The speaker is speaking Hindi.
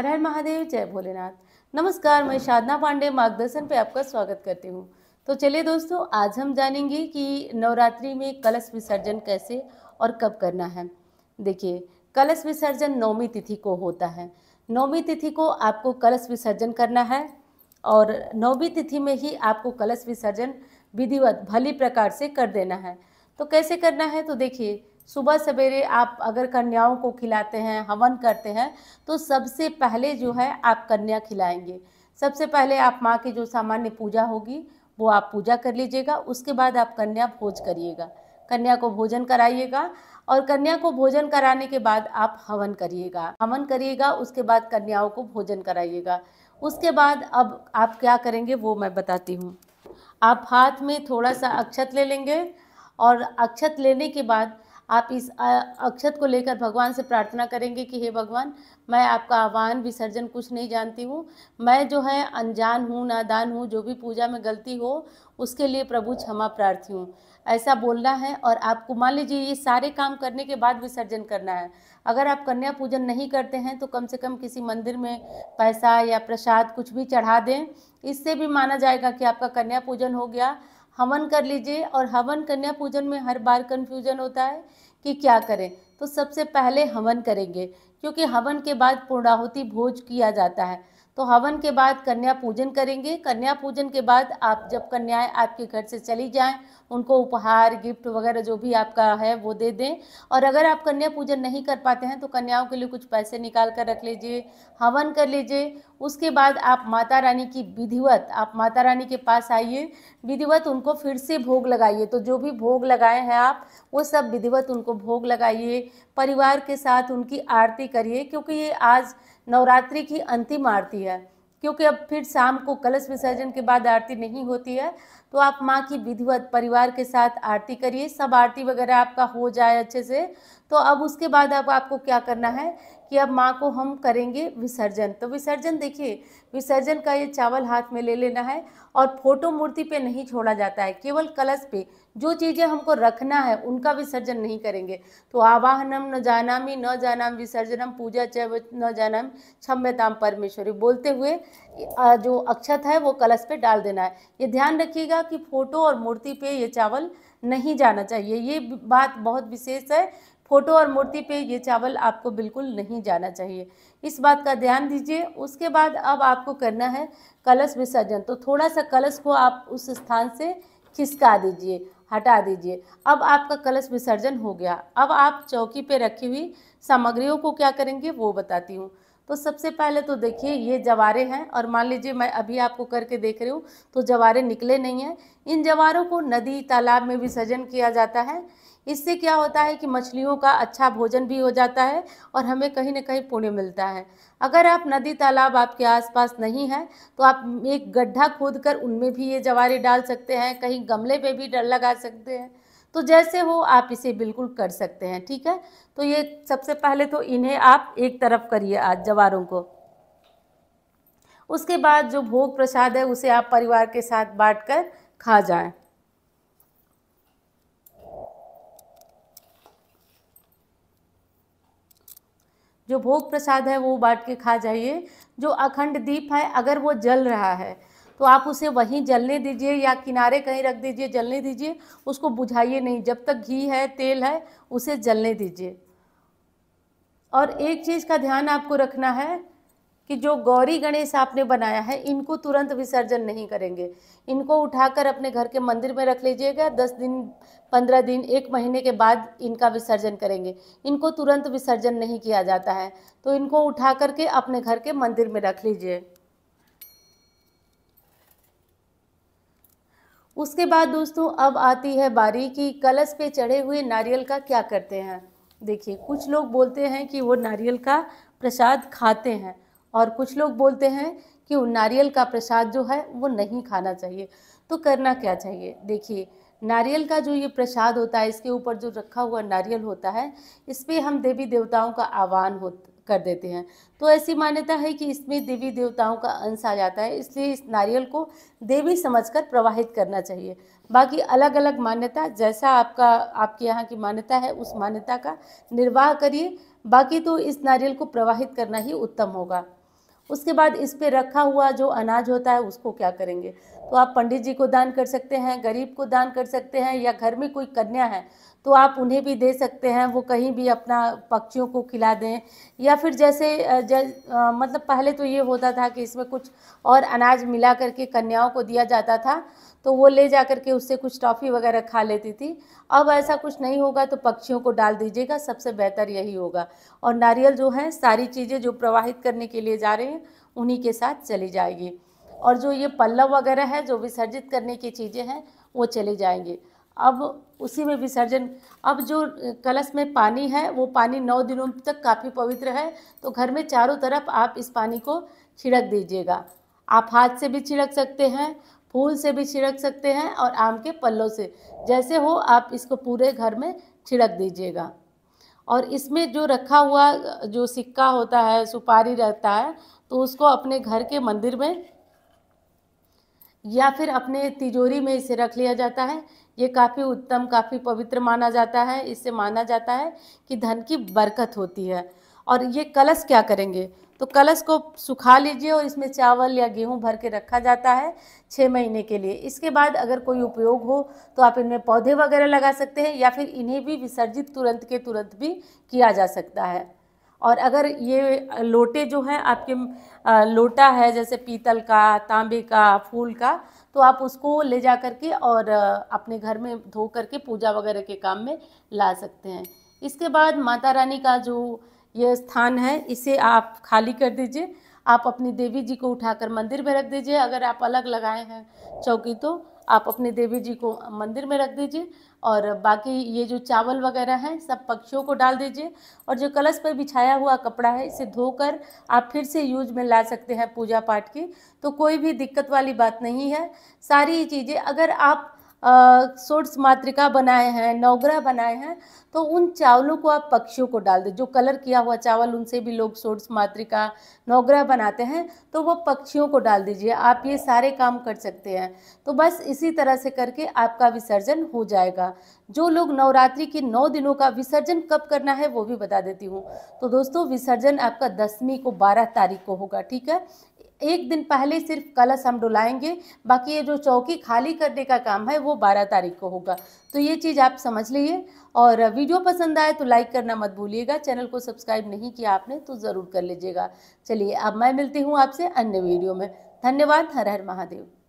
हर हर महादेव जय भोलेनाथ नमस्कार मैं साधना पांडे मार्गदर्शन पे आपका स्वागत करती हूँ तो चलिए दोस्तों आज हम जानेंगे कि नवरात्रि में कलश विसर्जन कैसे और कब करना है देखिए कलश विसर्जन नौमी तिथि को होता है नौमी तिथि को आपको कलश विसर्जन करना है और नौमी तिथि में ही आपको कलश विसर्जन विधिवत भली प्रकार से कर देना है तो कैसे करना है तो देखिए सुबह सवेरे आप अगर कन्याओं को खिलाते हैं हवन करते हैं तो सबसे पहले जो है आप कन्या खिलाएंगे सबसे पहले आप माँ की जो सामान्य पूजा होगी वो आप पूजा कर लीजिएगा उसके बाद आप कन्या भोज करिएगा कन्या को भोजन कराइएगा और कन्या को भोजन कराने के बाद आप हवन करिएगा हवन करिएगा उसके बाद कन्याओं को भोजन कराइएगा उसके बाद अब आप क्या करेंगे वो मैं बताती हूँ आप हाथ में थोड़ा सा अक्षत ले लेंगे और अक्षत लेने के बाद आप इस अक्षत को लेकर भगवान से प्रार्थना करेंगे कि हे भगवान मैं आपका आह्वान विसर्जन कुछ नहीं जानती हूँ मैं जो है अनजान हूँ नादान हूँ जो भी पूजा में गलती हो उसके लिए प्रभु क्षमा प्रार्थी हूँ ऐसा बोलना है और आपको मान लीजिए ये सारे काम करने के बाद विसर्जन करना है अगर आप कन्या पूजन नहीं करते हैं तो कम से कम किसी मंदिर में पैसा या प्रसाद कुछ भी चढ़ा दें इससे भी माना जाएगा कि आपका कन्या पूजन हो गया हवन कर लीजिए और हवन कन्या पूजन में हर बार कन्फ्यूजन होता है कि क्या करें तो सबसे पहले हवन करेंगे क्योंकि हवन के बाद पूर्णाहुति भोज किया जाता है तो हवन के बाद कन्या पूजन करेंगे कन्या पूजन के बाद आप जब कन्याएं आपके घर से चली जाएं उनको उपहार गिफ्ट वगैरह जो भी आपका है वो दे दें और अगर आप कन्या पूजन नहीं कर पाते हैं तो कन्याओं के लिए कुछ पैसे निकाल कर रख लीजिए हवन कर लीजिए उसके बाद आप माता रानी की विधिवत आप माता रानी के पास आइए विधिवत उनको फिर से भोग लगाइए तो जो भी भोग लगाए हैं आप वो सब विधिवत उनको भोग लगाइए परिवार के साथ उनकी आरती करिए क्योंकि ये आज नवरात्रि की अंतिम आरती है क्योंकि अब फिर शाम को कलश विसर्जन के बाद आरती नहीं होती है तो आप माँ की विधिवत परिवार के साथ आरती करिए सब आरती वगैरह आपका हो जाए अच्छे से तो अब उसके बाद अब आपको क्या करना है कि अब माँ को हम करेंगे विसर्जन तो विसर्जन देखिए विसर्जन का ये चावल हाथ में ले लेना है और फोटो मूर्ति पे नहीं छोड़ा जाता है केवल कलश पे जो चीज़ें हमको रखना है उनका विसर्जन नहीं करेंगे तो आवाहनम न जानामी न जानाम विसर्जनम पूजा च न जानाम क्षम्यताम परमेश्वरी बोलते हुए जो अक्षत है वो कलश पे डाल देना है ये ध्यान रखिएगा माता की फ़ोटो और मूर्ति पे ये चावल नहीं जाना चाहिए ये बात बहुत विशेष है फ़ोटो और मूर्ति पे ये चावल आपको बिल्कुल नहीं जाना चाहिए इस बात का ध्यान दीजिए उसके बाद अब आपको करना है कलश विसर्जन तो थोड़ा सा कलश को आप उस स्थान से खिसका दीजिए हटा दीजिए अब आपका कलश विसर्जन हो गया अब आप चौकी पे रखी हुई सामग्रियों को क्या करेंगे वो बताती हूँ तो सबसे पहले तो देखिए ये जवारे हैं और मान लीजिए मैं अभी आपको करके देख रही हूँ तो जवारे निकले नहीं हैं इन जवारों को नदी तालाब में विसर्जन किया जाता है इससे क्या होता है कि मछलियों का अच्छा भोजन भी हो जाता है और हमें कहीं ना कहीं पुण्य मिलता है अगर आप नदी तालाब आपके आसपास नहीं है तो आप एक गड्ढा खोद कर उनमें भी ये जवारे डाल सकते हैं कहीं गमले पे भी लगा सकते हैं तो जैसे हो आप इसे बिल्कुल कर सकते हैं ठीक है तो ये सबसे पहले तो इन्हें आप एक तरफ करिए आज जवारों को उसके बाद जो भोग प्रसाद है उसे आप परिवार के साथ बांट कर खा जाएं जो भोग प्रसाद है वो बांट के खा जाइए जो अखंड दीप है अगर वो जल रहा है तो आप उसे वहीं जलने दीजिए या किनारे कहीं रख दीजिए जलने दीजिए उसको बुझाइए नहीं जब तक घी है तेल है उसे जलने दीजिए और एक चीज़ का ध्यान आपको रखना है कि जो गौरी गणेश आपने बनाया है इनको तुरंत विसर्जन नहीं करेंगे इनको उठाकर अपने घर के मंदिर में रख लीजिएगा दस दिन पंद्रह दिन एक महीने के बाद इनका विसर्जन करेंगे इनको तुरंत विसर्जन नहीं किया जाता है तो इनको उठा करके अपने घर के मंदिर में रख लीजिए उसके बाद दोस्तों अब आती है बारी कि कलश पे चढ़े हुए नारियल का क्या करते हैं देखिए कुछ लोग बोलते हैं कि वो नारियल का प्रसाद खाते हैं और कुछ लोग बोलते हैं कि वो नारियल का प्रसाद जो है वो नहीं खाना चाहिए तो करना क्या चाहिए देखिए नारियल का जो ये प्रसाद होता है इसके ऊपर जो रखा हुआ नारियल होता है इस पर हम देवी देवताओं का आह्वान हो कर देते हैं तो ऐसी मान्यता है कि इसमें देवी देवताओं का अंश आ जाता है इसलिए इस नारियल को देवी समझकर प्रवाहित करना चाहिए बाकी अलग अलग मान्यता जैसा आपका आपके यहाँ की मान्यता है उस मान्यता का निर्वाह करिए बाकी तो इस नारियल को प्रवाहित करना ही उत्तम होगा उसके बाद इस पर रखा हुआ जो अनाज होता है उसको क्या करेंगे तो आप पंडित जी को दान कर सकते हैं गरीब को दान कर सकते हैं या घर में कोई कन्या है तो आप उन्हें भी दे सकते हैं वो कहीं भी अपना पक्षियों को खिला दें या फिर जैसे जै, आ, मतलब पहले तो ये होता था कि इसमें कुछ और अनाज मिला करके कन्याओं को दिया जाता था तो वो ले जा करके उससे कुछ टॉफ़ी वगैरह खा लेती थी अब ऐसा कुछ नहीं होगा तो पक्षियों को डाल दीजिएगा सबसे बेहतर यही होगा और नारियल जो है सारी चीज़ें जो प्रवाहित करने के लिए जा रहे हैं उन्हीं के साथ चली जाएगी और जो ये पल्लव वगैरह है जो विसर्जित करने की चीज़ें हैं वो चले जाएंगे अब उसी में विसर्जन अब जो कलश में पानी है वो पानी नौ दिनों तक काफ़ी पवित्र है तो घर में चारों तरफ आप इस पानी को छिड़क दीजिएगा आप हाथ से भी छिड़क सकते हैं फूल से भी छिड़क सकते हैं और आम के पल्लों से जैसे हो आप इसको पूरे घर में छिड़क दीजिएगा और इसमें जो रखा हुआ जो सिक्का होता है सुपारी रहता है तो उसको अपने घर के मंदिर में या फिर अपने तिजोरी में इसे रख लिया जाता है ये काफ़ी उत्तम काफ़ी पवित्र माना जाता है इससे माना जाता है कि धन की बरकत होती है और ये कलश क्या करेंगे तो कलश को सुखा लीजिए और इसमें चावल या गेहूँ भर के रखा जाता है छः महीने के लिए इसके बाद अगर कोई उपयोग हो तो आप इनमें पौधे वगैरह लगा सकते हैं या फिर इन्हें भी विसर्जित तुरंत के तुरंत भी किया जा सकता है और अगर ये लोटे जो हैं आपके लोटा है जैसे पीतल का तांबे का फूल का तो आप उसको ले जा करके और अपने घर में धो करके पूजा वगैरह के काम में ला सकते हैं इसके बाद माता रानी का जो यह स्थान है इसे आप खाली कर दीजिए आप अपनी देवी जी को उठाकर मंदिर में रख दीजिए अगर आप अलग लगाए हैं चौकी तो आप अपनी देवी जी को मंदिर में रख दीजिए और बाकी ये जो चावल वगैरह हैं सब पक्षियों को डाल दीजिए और जो कलश पर बिछाया हुआ कपड़ा है इसे धोकर आप फिर से यूज में ला सकते हैं पूजा पाठ की तो कोई भी दिक्कत वाली बात नहीं है सारी चीज़ें अगर आप सोर्स मात्रिका बनाए हैं नवग्रह बनाए हैं तो उन चावलों को आप पक्षियों को डाल दें जो कलर किया हुआ चावल उनसे भी लोग सोर्स मात्रिका नवग्रह बनाते हैं तो वो पक्षियों को डाल दीजिए आप ये सारे काम कर सकते हैं तो बस इसी तरह से करके आपका विसर्जन हो जाएगा जो लोग नवरात्रि के नौ दिनों का विसर्जन कब करना है वो भी बता देती हूँ तो दोस्तों विसर्जन आपका दसवीं को बारह तारीख को होगा ठीक है एक दिन पहले सिर्फ कलश हम डुलाएंगे बाकी ये जो चौकी खाली करने का काम है वो बारह तारीख को होगा तो ये चीज़ आप समझ लीजिए और वीडियो पसंद आए तो लाइक करना मत भूलिएगा चैनल को सब्सक्राइब नहीं किया आपने तो ज़रूर कर लीजिएगा चलिए अब मैं मिलती हूँ आपसे अन्य वीडियो में धन्यवाद हर हर महादेव